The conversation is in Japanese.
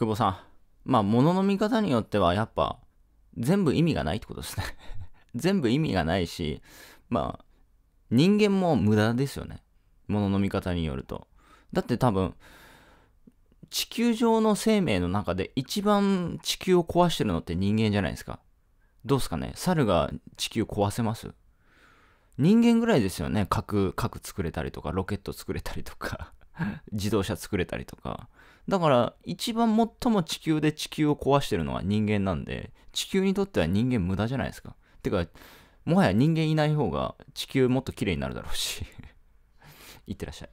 久保さん。まあ、物の見方によっては、やっぱ、全部意味がないってことですね 全部意味がないし、まあ、人間も無駄ですよね。物の見方によると。だって多分、地球上の生命の中で一番地球を壊してるのって人間じゃないですか。どうすかね猿が地球壊せます人間ぐらいですよね。核、核作れたりとか、ロケット作れたりとか 自動車作れたりとか。だから一番最も地球で地球を壊してるのは人間なんで、地球にとっては人間無駄じゃないですか。てか、もはや人間いない方が地球もっと綺麗になるだろうし いってらっしゃい。